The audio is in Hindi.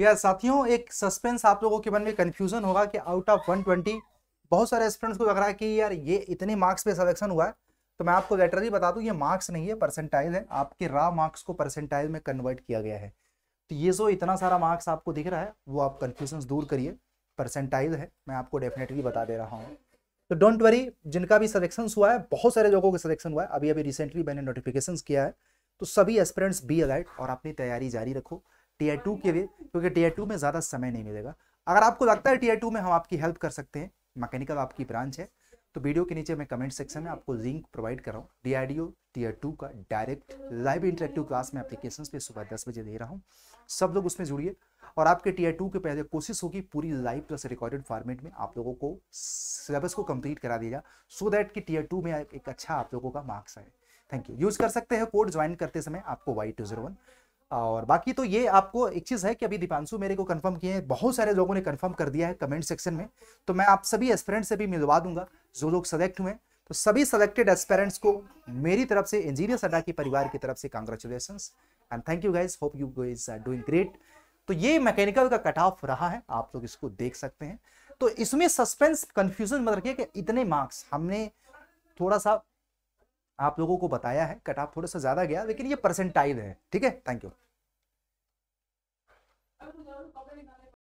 या साथियों एक सस्पेंस आप लोगों के मन में कन्फ्यूजन होगा कि आउट ऑफ 120 बहुत सारे स्टूडेंट्स को लग रहा है कि यार ये इतने मार्क्स पे सलेक्शन हुआ है तो मैं आपको लेटरली बता दूं ये मार्क्स नहीं है परसेंटाइज है आपके रॉ मार्क्स को परसेंटाइज में कन्वर्ट किया गया है तो ये जो इतना सारा मार्क्स आपको दिख रहा है वो आप कन्फ्यूजन दूर करिए परसेंटाइज है मैं आपको डेफिनेटली बता दे रहा हूँ तो डोंट वरी जिनका भी सलेक्शन हुआ है बहुत सारे लोगों का सलेक्शन हुआ है अभी अभी रिसेंटली मैंने नोटिफिकेशन किया है तो सभी एस्पिरेंट्स बी अलाइट और अपनी तैयारी जारी रखो टीयर टू के लिए क्योंकि टीयर टू में ज़्यादा समय नहीं मिलेगा अगर आपको लगता है टीयर टू में हम आपकी हेल्प कर सकते हैं मैकेनिकल आपकी ब्रांच है तो वीडियो के नीचे मैं कमेंट सेक्शन में आपको लिंक प्रोवाइड कर रहा हूँ डी आई टीयर टू का डायरेक्ट लाइव इंटरेक्टिव क्लास में एप्लीकेशन पे सुबह दस बजे दे रहा हूँ सब लोग उसमें जुड़िए और आपके टीयर टू के पहले कोशिश होगी पूरी लाइव प्लस रिकॉर्डेड फॉर्मेट में आप लोगों को सिलेबस को कंप्लीट करा दिया सो दैट कि टीयर टू में एक अच्छा आप लोगों का मार्क्स आए थैंक यू यूज़ कर सकते हैं कोड ज्वाइन करते समय आपको वाई टू जीरो वन और बाकी तो ये आपको एक चीज़ है कि अभी दीपांशु मेरे को कंफर्म किए हैं बहुत सारे लोगों ने कंफर्म कर दिया है कमेंट सेक्शन में तो मैं आप सभी एस्पेरेंट्स से भी मिलवा दूंगा जो लोग सेलेक्ट हुए तो सभी सेलेक्टेड एस्पेरेंट्स को मेरी तरफ से इंजीनियर सडा की परिवार की तरफ से congratulation and thank you guys hope you guys doing great तो ये मैकेनिकल का कट ऑफ रहा है आप लोग इसको देख सकते हैं तो इसमें सस्पेंस कन्फ्यूजन मत रखिए कि इतने मार्क्स हमने थोड़ा सा आप लोगों को बताया है कट ऑफ थोड़ा सा ज्यादा गया लेकिन ये परसेंटाइज है ठीक है थैंक यू